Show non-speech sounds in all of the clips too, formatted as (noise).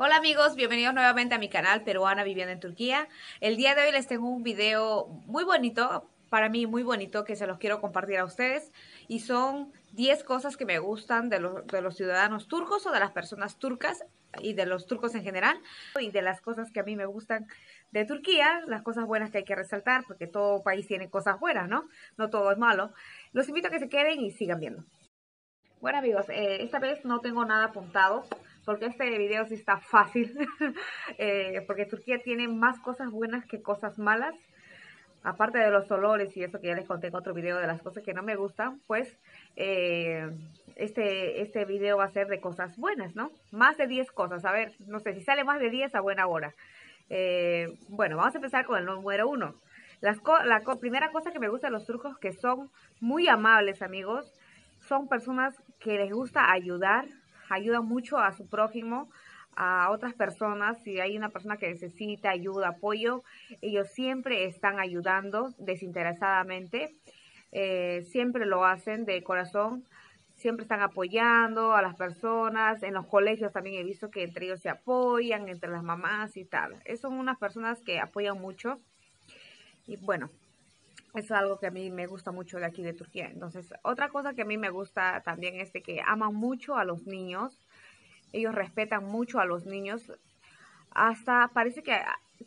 Hola amigos, bienvenidos nuevamente a mi canal Peruana Viviendo en Turquía. El día de hoy les tengo un video muy bonito, para mí muy bonito, que se los quiero compartir a ustedes. Y son 10 cosas que me gustan de los, ciudadanos turcos o de las personas turcas y de los turcos en general. Y de las cosas que a mí me gustan de Turquía, las cosas buenas que hay que resaltar, porque todo país tiene cosas buenas, ¿no? No todo es malo. Los invito a que se queden y sigan viendo. Bueno amigos, eh, esta vez no tengo nada apuntado porque este video sí está fácil, (laughs) eh, porque Turquía tiene más cosas buenas que cosas malas. Aparte de los olores y eso que ya les conté en otro video de las cosas que no me gustan, pues eh, este, este video va a ser de cosas buenas, ¿no? Más de 10 cosas, a ver, no sé, si sale más de 10 a buena hora. Eh, bueno, vamos a empezar con el número 1. Las la primera cosa que me gusta de los turcos que son muy amables, amigos. Son personas que les gusta ayudar, Ayuda mucho a su prójimo, a otras personas, si hay una persona que necesita ayuda, apoyo, ellos siempre están ayudando desinteresadamente, eh, siempre lo hacen de corazón, siempre están apoyando a las personas, en los colegios también he visto que entre ellos se apoyan, entre las mamás y tal. Son unas personas que apoyan mucho y bueno, es algo que a mí me gusta mucho de aquí de Turquía. Entonces, otra cosa que a mí me gusta también es que aman mucho a los niños. Ellos respetan mucho a los niños. Hasta parece que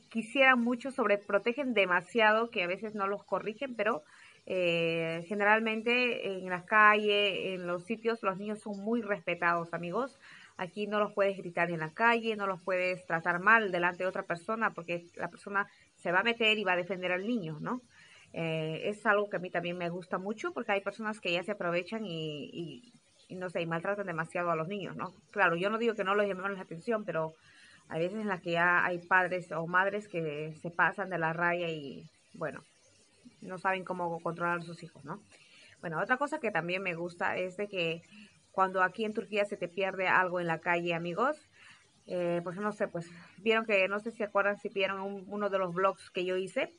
quisieran mucho, sobreprotegen demasiado, que a veces no los corrigen, pero eh, generalmente en la calle, en los sitios, los niños son muy respetados, amigos. Aquí no los puedes gritar en la calle, no los puedes tratar mal delante de otra persona, porque la persona se va a meter y va a defender al niño, ¿no? Eh, es algo que a mí también me gusta mucho porque hay personas que ya se aprovechan y, no sé, maltratan demasiado a los niños, ¿no? Claro, yo no digo que no los llamemos la atención, pero hay veces en las que ya hay padres o madres que se pasan de la raya y, bueno, no saben cómo controlar a sus hijos, ¿no? Bueno, otra cosa que también me gusta es de que cuando aquí en Turquía se te pierde algo en la calle, amigos, eh, pues no sé, pues vieron que, no sé si acuerdan, si vieron uno de los blogs que yo hice,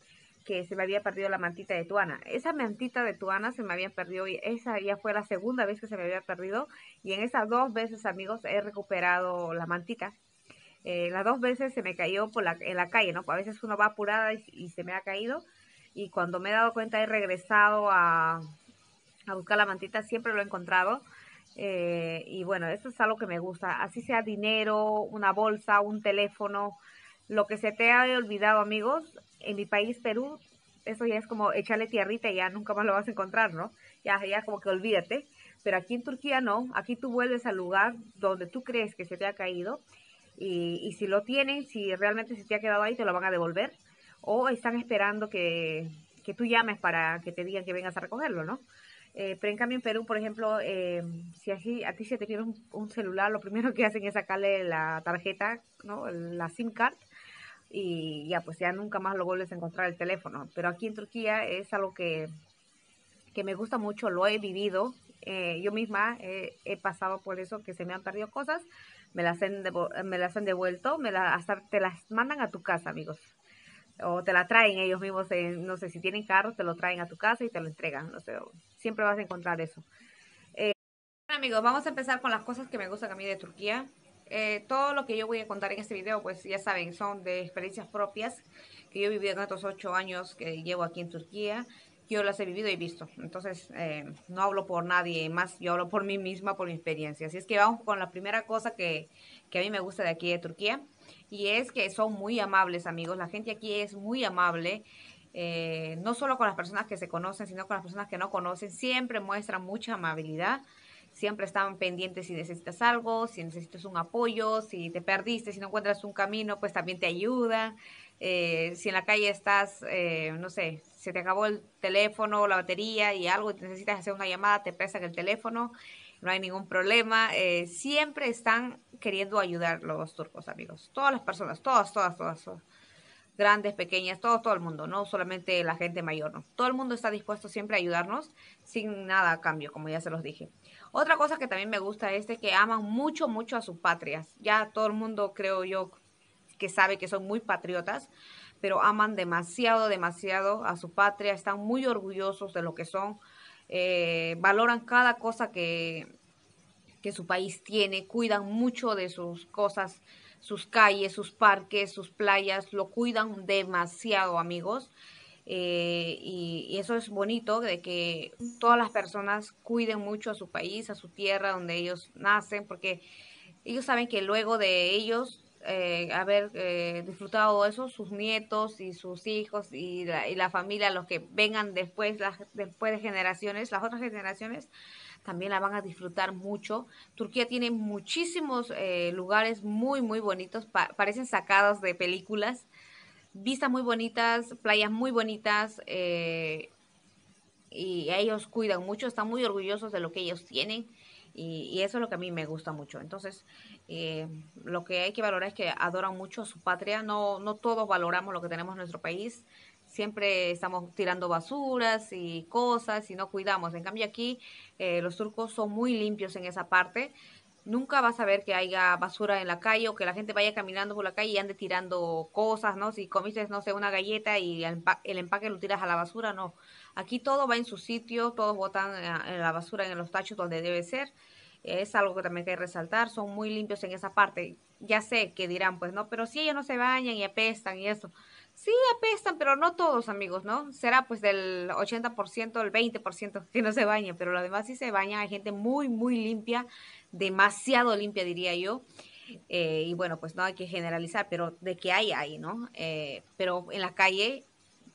que se me había perdido la mantita de Tuana. Esa mantita de Tuana se me había perdido y esa ya fue la segunda vez que se me había perdido y en esas dos veces, amigos, he recuperado la mantita. Eh, las dos veces se me cayó por en la calle, ¿no? A veces uno va apurada y, se me ha caído y cuando me he dado cuenta he regresado a, buscar la mantita, siempre lo he encontrado. Eh, y bueno, eso es algo que me gusta, así sea dinero, una bolsa, un teléfono, lo que se te ha olvidado, amigos, en mi país, Perú, eso ya es como echarle tierrita y ya nunca más lo vas a encontrar, ¿no? Ya, ya como que olvídate. Pero aquí en Turquía no, aquí tú vuelves al lugar donde tú crees que se te ha caído y, si lo tienen, si realmente se te ha quedado ahí, te lo van a devolver o están esperando que, tú llames para que te digan que vengas a recogerlo, ¿no? Eh, pero en cambio en Perú, por ejemplo, eh, si a ti se te pierde un, un, celular, lo primero que hacen es sacarle la tarjeta, ¿no? La SIM card y ya pues ya nunca más lo vuelves a encontrar el teléfono. Pero aquí en Turquía es algo que, que me gusta mucho, lo he vivido. Eh, yo misma he, pasado por eso, que se me han perdido cosas, me las han, me las han devuelto, me te las mandan a tu casa, amigos. O te la traen ellos mismos, eh, no sé, si tienen carros, te lo traen a tu casa y te lo entregan. No sé, siempre vas a encontrar eso. Eh, bueno, amigos, vamos a empezar con las cosas que me gustan a mí de Turquía. Eh, todo lo que yo voy a contar en este video, pues ya saben, son de experiencias propias que yo he vivido en estos ocho años que llevo aquí en Turquía. Yo las he vivido y visto. Entonces, eh, no hablo por nadie más, yo hablo por mí misma, por mi experiencia. Así es que vamos con la primera cosa que, que a mí me gusta de aquí de Turquía. Y es que son muy amables, amigos. La gente aquí es muy amable. Eh, no solo con las personas que se conocen, sino con las personas que no conocen. Siempre muestran mucha amabilidad siempre están pendientes si necesitas algo, si necesitas un apoyo, si te perdiste, si no encuentras un camino, pues también te ayudan. Eh, si en la calle estás, eh, no sé, se te acabó el teléfono, la batería y algo, y necesitas hacer una llamada, te prestan el teléfono, no hay ningún problema. Eh, siempre están queriendo ayudar los turcos, amigos. Todas las personas, todas, todas. todas grandes, pequeñas, todo, todo el mundo, no solamente la gente mayor, no. Todo el mundo está dispuesto siempre a ayudarnos sin nada a cambio, como ya se los dije. Otra cosa que también me gusta es que aman mucho, mucho a sus patrias. Ya todo el mundo, creo yo, que sabe que son muy patriotas, pero aman demasiado, demasiado a su patria, están muy orgullosos de lo que son, eh, valoran cada cosa que, que su país tiene, cuidan mucho de sus cosas, sus calles, sus parques, sus playas, lo cuidan demasiado, amigos. Eh, y, eso es bonito, de que todas las personas cuiden mucho a su país, a su tierra donde ellos nacen, porque ellos saben que luego de ellos eh, haber eh, disfrutado eso, sus nietos y sus hijos y la, familia, los que vengan después, después de generaciones, las otras generaciones, también la van a disfrutar mucho. Turquía tiene muchísimos eh, lugares muy, muy bonitos, parecen sacados de películas, vistas muy bonitas, playas muy bonitas, eh, y ellos cuidan mucho, están muy orgullosos de lo que ellos tienen. Y, eso es lo que a mí me gusta mucho. Entonces, eh, lo que hay que valorar es que adoran mucho a su patria. No, no todos valoramos lo que tenemos en nuestro país. Siempre estamos tirando basuras y cosas y no cuidamos. En cambio, aquí eh, los turcos son muy limpios en esa parte nunca vas a ver que haya basura en la calle o que la gente vaya caminando por la calle y ande tirando cosas, ¿no? Si comiste, no sé, una galleta y el, empaque lo tiras a la basura, no. Aquí todo va en su sitio, todos botan eh, en la basura, en los tachos donde debe ser. Es algo que también hay que resaltar, son muy limpios en esa parte. Ya sé que dirán, pues no, pero si ellos no se bañan y apestan y eso. Sí, apestan, pero no todos, amigos, ¿no? Será pues del 80%, el 20% que no se bañan, pero lo demás sí se baña. Hay gente muy, muy limpia, demasiado limpia, diría yo. Eh, y bueno, pues no hay que generalizar, pero de que hay, hay, ¿no? Eh, pero en la calle,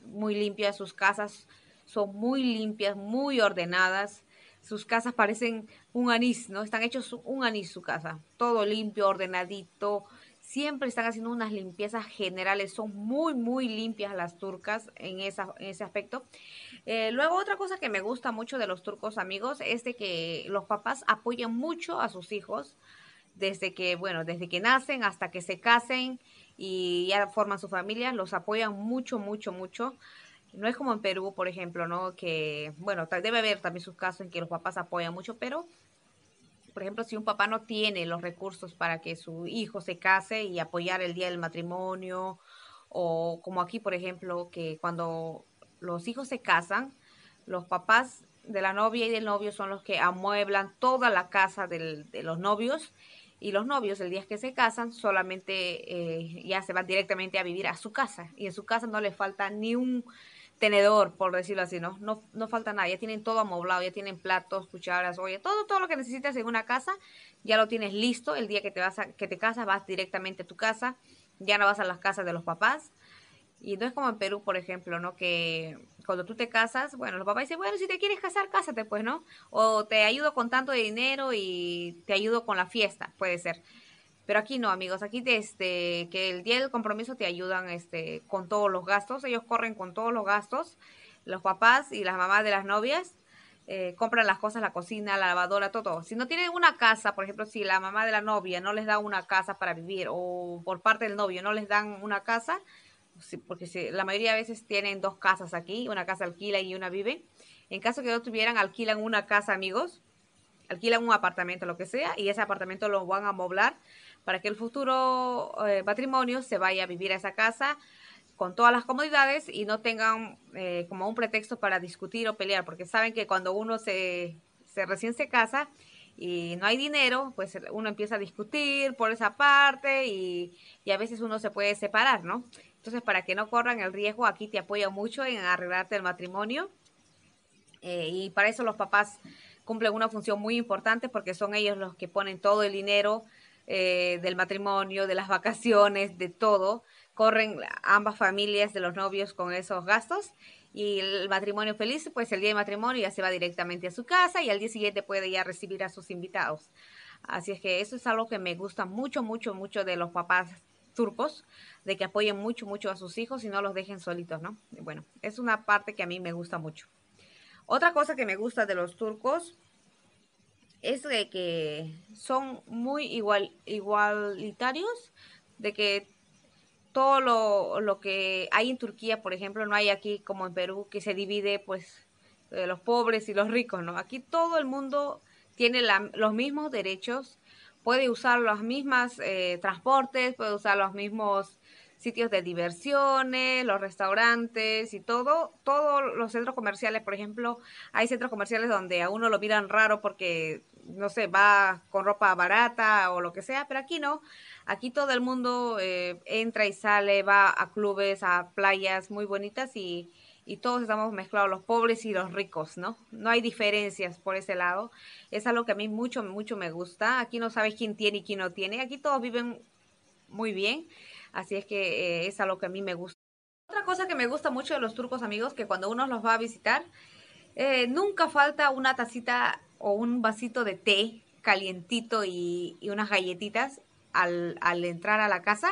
muy limpia, sus casas son muy limpias, muy ordenadas. Sus casas parecen un anís, ¿no? Están hechos un anís su casa. Todo limpio, ordenadito, siempre están haciendo unas limpiezas generales, son muy, muy limpias las turcas en, esa, en ese aspecto. Eh, luego otra cosa que me gusta mucho de los turcos amigos es de que los papás apoyan mucho a sus hijos desde que, bueno, desde que nacen hasta que se casen y ya forman su familia, los apoyan mucho, mucho, mucho. No es como en Perú, por ejemplo, ¿no? Que, bueno, debe haber también sus casos en que los papás apoyan mucho, pero por ejemplo, si un papá no tiene los recursos para que su hijo se case y apoyar el día del matrimonio, o como aquí, por ejemplo, que cuando los hijos se casan, los papás de la novia y del novio son los que amueblan toda la casa de los novios y los novios el día que se casan solamente eh, ya se van directamente a vivir a su casa y en su casa no les falta ni un tenedor, por decirlo así, ¿no? No, no falta nada, ya tienen todo amoblado, ya tienen platos, cucharas, oye todo, todo lo que necesitas en una casa, ya lo tienes listo, el día que te, vas a, que te casas vas directamente a tu casa, ya no vas a las casas de los papás, y no es como en Perú, por ejemplo, ¿no? Que cuando tú te casas, bueno, los papás dicen, bueno, si te quieres casar, cásate, pues, ¿no? O te ayudo con tanto de dinero y te ayudo con la fiesta, puede ser. Pero aquí no, amigos, aquí te, este, que el día del compromiso te ayudan este, con todos los gastos, ellos corren con todos los gastos, los papás y las mamás de las novias. Eh, compran las cosas, la cocina, la lavadora, todo, Si no tienen una casa, por ejemplo, si la mamá de la novia no les da una casa para vivir o por parte del novio no les dan una casa, porque la mayoría de veces tienen dos casas aquí, una casa alquila y una vive. En caso que no tuvieran, alquilan una casa, amigos, alquilan un apartamento, lo que sea, y ese apartamento lo van a moblar para que el futuro matrimonio eh, se vaya a vivir a esa casa con todas las comodidades y no tengan eh, como un pretexto para discutir o pelear, porque saben que cuando uno se, recién se casa y no hay dinero, pues uno empieza a discutir por esa parte y, a veces uno se puede separar, ¿no? Entonces, para que no corran el riesgo, aquí te apoyo mucho en arreglarte el matrimonio. Eh, y para eso los papás cumplen una función muy importante porque son ellos los que ponen todo el dinero eh, del matrimonio, de las vacaciones, de todo. Corren ambas familias de los novios con esos gastos y el matrimonio feliz, pues el día de matrimonio ya se va directamente a su casa y al día siguiente puede ya recibir a sus invitados. Así es que eso es algo que me gusta mucho, mucho, mucho de los papás turcos, de que apoyen mucho, mucho a sus hijos y no los dejen solitos, ¿no? Bueno, es una parte que a mí me gusta mucho. Otra cosa que me gusta de los turcos es de que son muy igualitarios, de que todo lo, que hay en Turquía, por ejemplo, no hay aquí como en Perú, que se divide pues los pobres y los ricos, ¿no? Aquí todo el mundo tiene los mismos derechos, puede usar los mismos eh, transportes, puede usar los mismos sitios de diversiones, los restaurantes y todo, todos los centros comerciales, por ejemplo, hay centros comerciales donde a uno lo miran raro porque, no sé, va con ropa barata o lo que sea, pero aquí no, aquí todo el mundo eh, entra y sale, va a clubes, a playas muy bonitas y, y todos estamos mezclados, los pobres y los ricos, ¿no? No hay diferencias por ese lado. Es algo que a mí mucho, mucho me gusta. Aquí no sabes quién tiene y quién no tiene. Aquí todos viven muy bien. Así es que eh, es a lo que a mí me gusta. Otra cosa que me gusta mucho de los turcos amigos, que cuando uno los va a visitar, eh, nunca falta una tacita o un vasito de té calientito y, unas galletitas al, entrar a la casa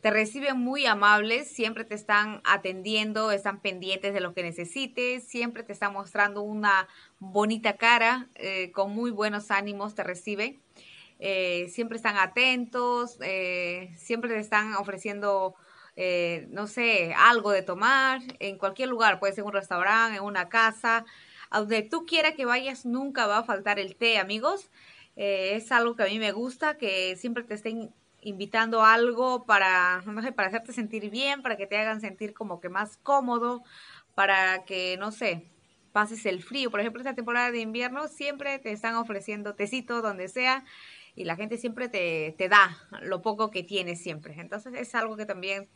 te reciben muy amables, siempre te están atendiendo, están pendientes de lo que necesites, siempre te están mostrando una bonita cara, eh, con muy buenos ánimos te reciben. Eh, siempre están atentos, eh, siempre te están ofreciendo, eh, no sé, algo de tomar, en cualquier lugar, puede ser un restaurante, en una casa, a donde tú quieras que vayas, nunca va a faltar el té, amigos. es algo que a mí me gusta, que siempre te estén invitando algo para, no sé, para hacerte sentir bien, para que te hagan sentir como que más cómodo, para que, no sé, pases el frío. Por ejemplo, esta temporada de invierno siempre te están ofreciendo tecito donde sea y la gente siempre te, da lo poco que tienes siempre. Entonces es algo que también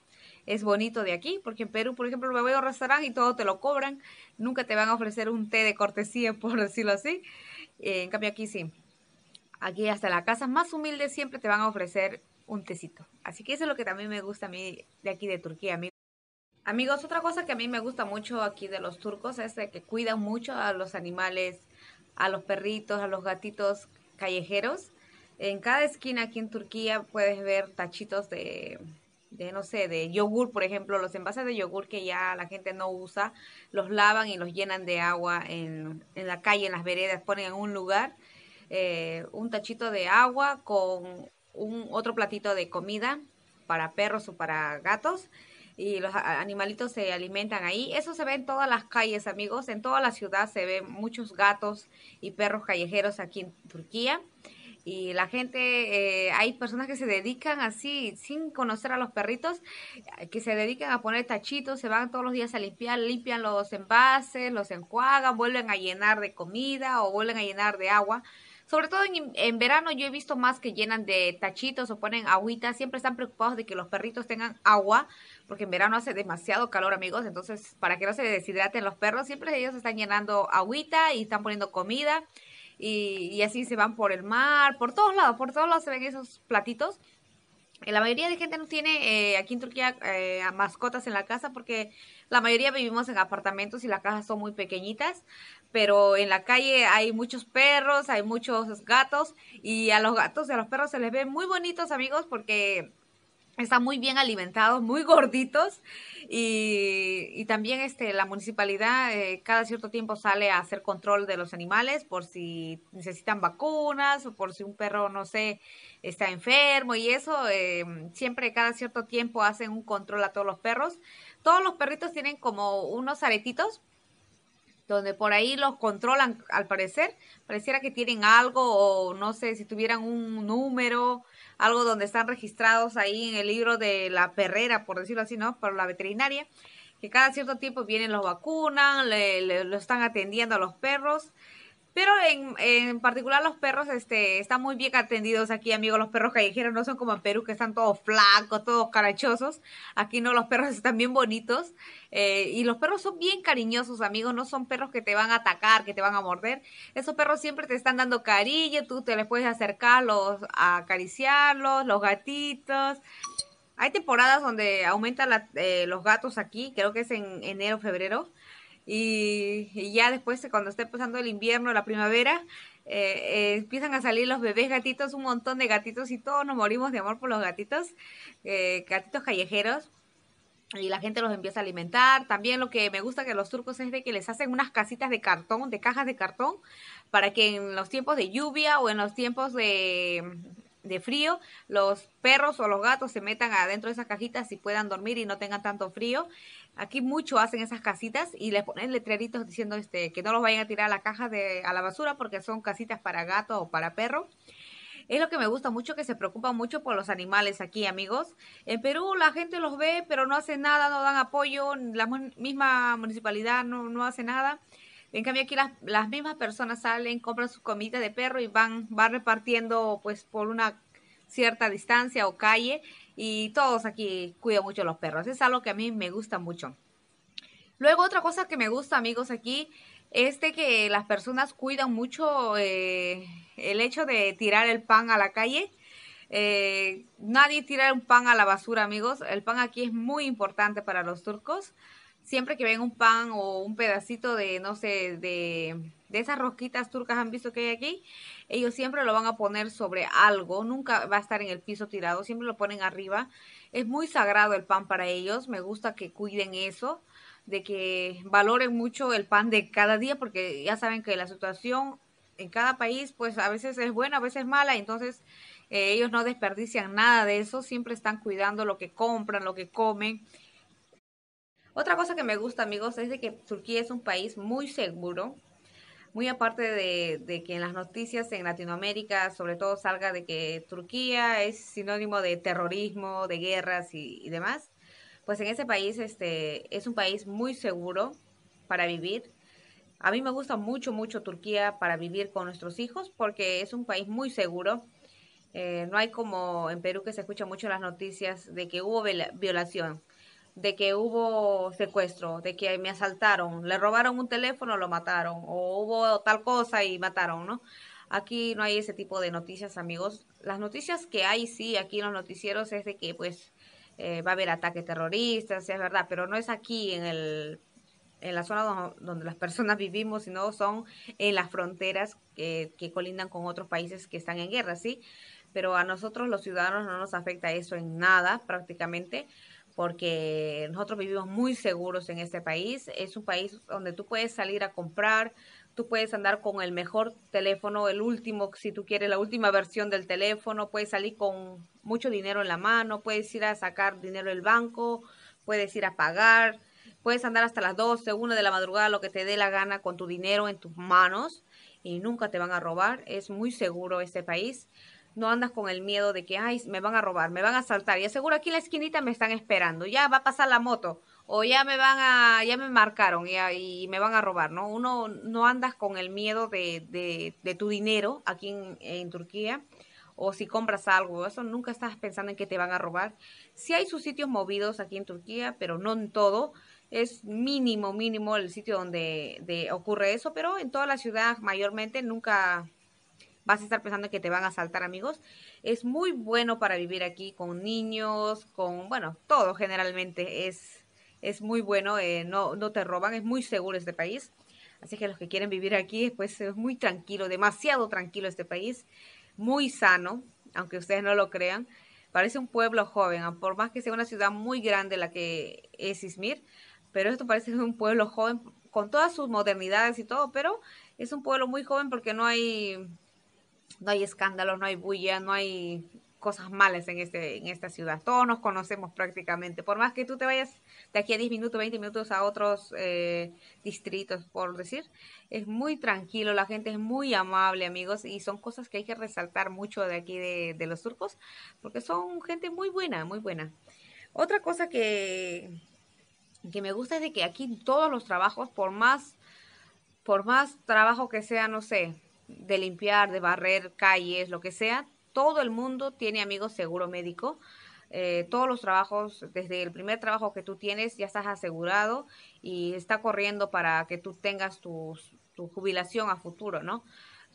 es bonito de aquí, porque en Perú, por ejemplo, me voy a un restaurante y todo te lo cobran, nunca te van a ofrecer un té de cortesía, (laughs) por decirlo así. Eh, en cambio aquí sí, aquí hasta la casa más humilde siempre te van a ofrecer un tecito. Así que eso es lo que también me gusta a mí de aquí de Turquía, amigos. otra cosa que a mí me gusta mucho aquí de los turcos es que cuidan mucho a los animales, a los perritos, a los gatitos callejeros. En cada esquina aquí en Turquía puedes ver tachitos de, no sé, de yogur, por ejemplo, los envases de yogur que ya la gente no usa, los lavan y los llenan de agua en, la calle, en las veredas, ponen en un lugar eh, un tachito de agua con un otro platito de comida para perros o para gatos y los animalitos se alimentan ahí. Eso se ve en todas las calles, amigos. En toda la ciudad se ven muchos gatos y perros callejeros aquí en Turquía y la gente, eh, hay personas que se dedican así, sin conocer a los perritos, eh, que se dedican a poner tachitos, se van todos los días a limpiar, limpian los envases, los enjuagan, vuelven a llenar de comida o vuelven a llenar de agua. Sobre todo en, en verano yo he visto más que llenan de tachitos o ponen agüita, siempre están preocupados de que los perritos tengan agua, porque en verano hace demasiado calor amigos, entonces para que no se deshidraten los perros, siempre ellos están llenando agüita y están poniendo comida y, así se van por el mar, por todos lados, por todos lados se ven esos platitos. Eh, la mayoría de gente no tiene eh, aquí en Turquía eh, mascotas en la casa porque la mayoría vivimos en apartamentos y las casas son muy pequeñitas, pero en la calle hay muchos perros, hay muchos gatos y a los gatos y a los perros se les ven muy bonitos amigos porque están muy bien alimentados, muy gorditos y, también este, la municipalidad eh, cada cierto tiempo sale a hacer control de los animales por si necesitan vacunas o por si un perro, no sé, está enfermo y eso, eh, siempre cada cierto tiempo hacen un control a todos los perros. Todos los perritos tienen como unos aretitos donde por ahí los controlan, al parecer, pareciera que tienen algo o no sé si tuvieran un número, algo donde están registrados ahí en el libro de la perrera, por decirlo así, ¿no? Para la veterinaria, que cada cierto tiempo vienen, los vacunan, le, lo están atendiendo a los perros pero en, particular los perros este, están muy bien atendidos aquí, amigos. Los perros callejeros no son como en Perú, que están todos flacos, todos carachosos. Aquí no, los perros (laughs) están bien bonitos. Eh, y los perros son bien cariñosos, amigos. No son perros que te van a atacar, que te van a morder. Esos perros siempre te están dando cariño. Tú te les puedes acercar, los, acariciarlos, los gatitos. Hay temporadas donde aumentan eh, los gatos aquí. Creo que es en enero, febrero y, ya después, eh, cuando esté pasando el invierno, la primavera, eh, eh, empiezan a salir los bebés gatitos, un montón de gatitos y todos nos morimos de amor por los gatitos, gatitos callejeros. Y la gente los empieza a alimentar. También lo que me gusta que los turcos es de que les hacen unas casitas de cartón, de cajas de cartón, para que en los tiempos de lluvia o en los tiempos de, de frío, los perros o los gatos se metan adentro de esas cajitas y puedan dormir y no tengan tanto frío. Aquí mucho hacen esas casitas y les ponen letreritos diciendo este, que no los vayan a tirar a la caja de, a la basura porque son casitas para gato o para perro. Es lo que me gusta mucho, que se preocupa mucho por los animales aquí, amigos. En Perú la gente los ve, pero no hace nada, no dan apoyo, la misma municipalidad no, hace nada. En cambio aquí las, mismas personas salen, compran sus comidas de perro y van, van repartiendo pues por una cierta distancia o calle y todos aquí cuidan mucho los perros. Es algo que a mí me gusta mucho. Luego otra cosa que me gusta, amigos, aquí es de que las personas cuidan mucho eh, el hecho de tirar el pan a la calle. Eh, nadie tira un pan a la basura, amigos. El pan aquí es muy importante para los turcos siempre que ven un pan o un pedacito de, no sé, de, de esas rosquitas turcas han visto que hay aquí, ellos siempre lo van a poner sobre algo, nunca va a estar en el piso tirado, siempre lo ponen arriba. Es muy sagrado el pan para ellos, me gusta que cuiden eso, de que valoren mucho el pan de cada día, porque ya saben que la situación en cada país, pues a veces es buena, a veces mala, entonces eh, ellos no desperdician nada de eso, siempre están cuidando lo que compran, lo que comen otra cosa que me gusta, amigos, es de que Turquía es un país muy seguro, muy aparte de, que en las noticias en Latinoamérica sobre todo salga de que Turquía es sinónimo de terrorismo, de guerras y, demás, pues en ese país este, es un país muy seguro para vivir. A mí me gusta mucho, mucho Turquía para vivir con nuestros hijos porque es un país muy seguro. Eh, no hay como en Perú que se escucha mucho las noticias de que hubo violación de que hubo secuestro, de que me asaltaron, le robaron un teléfono, lo mataron, o hubo tal cosa y mataron, ¿no? Aquí no hay ese tipo de noticias, amigos. Las noticias que hay, sí, aquí en los noticieros es de que, pues, eh, va a haber ataques terroristas, sí, es verdad, pero no es aquí en el en la zona donde, las (laughs) personas vivimos, sino son en las fronteras que, que colindan con otros países que están en guerra, ¿sí? Pero a nosotros los ciudadanos no nos afecta eso en nada prácticamente porque nosotros vivimos muy seguros en este país. Es un país donde tú puedes salir a comprar, tú puedes andar con el mejor teléfono, el último, si tú quieres, la última versión del teléfono, puedes salir con mucho dinero en la mano, puedes ir a sacar dinero del banco, puedes ir a pagar, puedes andar hasta las 12, 1 de la madrugada, lo que te dé la gana con tu dinero en tus manos y nunca te van a robar. Es muy seguro este país no andas con el miedo de que, ay, me van a robar, me van a asaltar, y seguro aquí en la esquinita me están esperando, ya va a pasar la moto, o ya me van a, ya me marcaron y, me van a robar, ¿no? Uno no andas con el miedo de, de, tu dinero aquí en, Turquía, o si compras algo, eso nunca estás pensando en que te van a robar. Sí hay sus sitios movidos aquí en Turquía, pero no en todo. Es mínimo, mínimo el sitio donde ocurre eso, pero en toda la ciudad mayormente nunca vas a estar pensando que te van a asaltar, amigos. Es muy bueno para vivir aquí con niños, con, bueno, todo generalmente es, es muy bueno, eh, no, no te roban, es muy seguro este país. Así que los que quieren vivir aquí, pues es muy tranquilo, demasiado tranquilo este país, muy sano, aunque ustedes no lo crean. Parece un pueblo joven, ah, por más que sea una ciudad muy grande la que es Izmir, pero esto parece (laughs) un pueblo joven con todas sus modernidades y todo, pero es un pueblo muy joven porque no hay no hay escándalos, no hay bulla, no hay cosas malas en, este, en esta ciudad. Todos nos conocemos prácticamente. Por más que tú te vayas de aquí a 10 minutos, 20 minutos a otros eh, distritos, por decir, es muy tranquilo, la gente es muy amable, amigos, y son cosas que hay que resaltar mucho de aquí de, los turcos, porque son gente muy buena, muy buena. Otra cosa que, que me gusta es de que aquí todos los trabajos, por más, por más trabajo que sea, no sé, de limpiar, de barrer calles, lo que sea, todo el mundo tiene amigos seguro médico. Eh, todos los trabajos, desde el primer trabajo que tú tienes, ya estás asegurado y está corriendo para que tú tengas tu, jubilación a futuro, ¿no?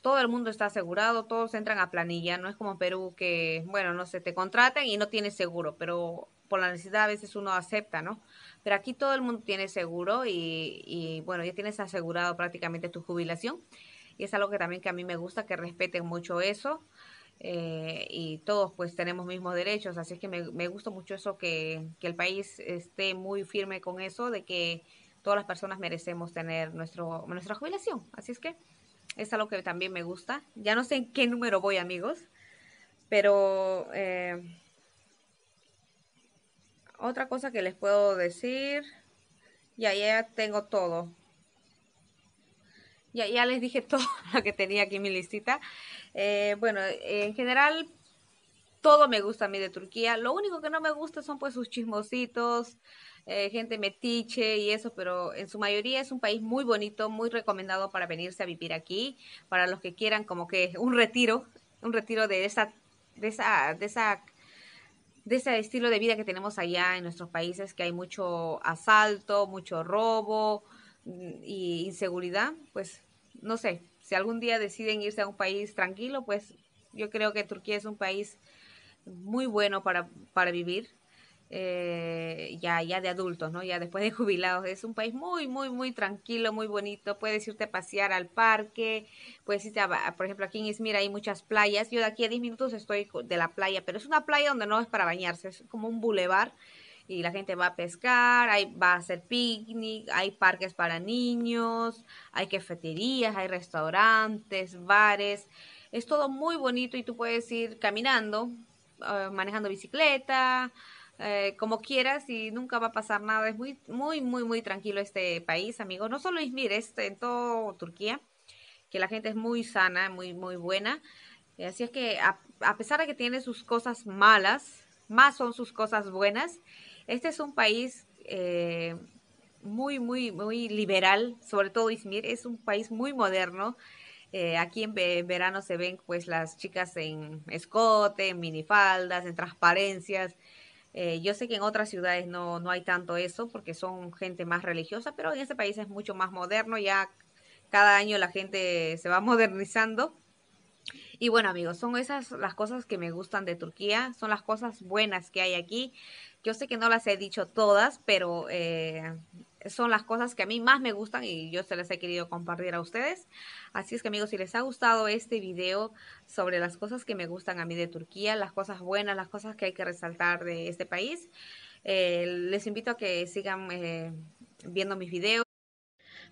Todo el mundo está asegurado, todos entran a planilla, no es como en Perú que, bueno, no se te contratan y no tienes seguro, pero por la necesidad a veces uno acepta, ¿no? Pero aquí todo el mundo tiene seguro y bueno, ya tienes asegurado prácticamente tu jubilación y es algo que también que a mí me gusta, que respeten mucho eso. Eh, y todos pues tenemos mismos derechos, así es que me, me gusta mucho eso, que, el país esté muy firme con eso, de que todas las personas merecemos tener nuestro, nuestra jubilación. Así es que es algo que también me gusta. Ya no sé en qué número voy, amigos, pero eh, otra cosa que les puedo decir, ya, ya tengo todo. Ya, les dije todo (laughs) lo que tenía aquí en mi listita. Eh, bueno, en general, todo me gusta a mí de Turquía. Lo único que no me gusta son pues sus chismositos, eh, gente metiche y eso, pero en su mayoría es un país muy bonito, muy recomendado para venirse a vivir aquí, para los que quieran como que un retiro, un retiro de esa, de esa, de esa de ese estilo de vida que tenemos allá en nuestros países, que hay mucho asalto, mucho robo mm, y inseguridad, pues no sé, si algún día deciden irse a un país tranquilo, pues yo creo que Turquía es un país muy bueno para, para vivir. Eh, ya, ya de adultos, ¿no? Ya después de (laughs) jubilados. Es un país muy, muy, muy tranquilo, muy bonito. Puedes irte a pasear al parque, puedes irte a, por ejemplo, aquí en Izmir hay muchas playas. Yo de aquí a 10 minutos estoy de la playa, pero es una playa donde no es para bañarse, es como un bulevar y la gente va a pescar, hay, va a hacer picnic, hay parques para niños, hay cafeterías, hay restaurantes, bares. Es todo muy bonito y tú puedes ir caminando, eh, manejando bicicleta, eh, como quieras y nunca va a pasar nada. Es muy, muy, muy, muy tranquilo este país, amigo, No solo Izmir, es en todo Turquía, que la gente es muy sana, muy, muy buena. Así es que a pesar de que tiene sus cosas malas, más son sus cosas buenas. Este es un país eh, muy, muy, muy liberal, sobre todo Izmir, es un país muy moderno. Eh, aquí en, verano se ven pues las chicas en escote, en minifaldas, en transparencias. Eh, yo sé que en otras ciudades no, no hay tanto eso porque son gente más religiosa, pero en este país es mucho más moderno, ya cada año la gente se va (laughs) modernizando. Y bueno, amigos, son esas las cosas que me gustan de Turquía, son las cosas buenas que hay aquí. Yo sé que no las he dicho todas, pero eh, son las cosas que a mí más me gustan y yo se las he querido compartir a ustedes. Así es que amigos, si les ha gustado este video sobre las cosas que me gustan a mí de Turquía, las cosas buenas, las cosas que hay que resaltar de este país, eh, les invito a que sigan eh, viendo mis videos.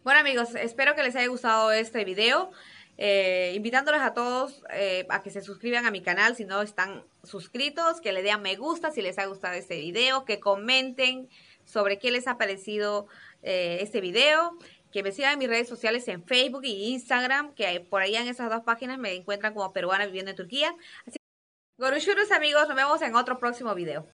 Bueno amigos, espero que les haya gustado este video. Eh, invitándoles a todos eh, a que se suscriban a mi canal si no están suscritos, que le den me gusta si les ha gustado este video, que comenten sobre qué les ha parecido eh, este video, que me sigan en mis redes sociales en Facebook e Instagram, que por ahí en esas dos páginas me encuentran como peruana viviendo en Turquía. Así que, amigos, nos vemos en otro próximo video.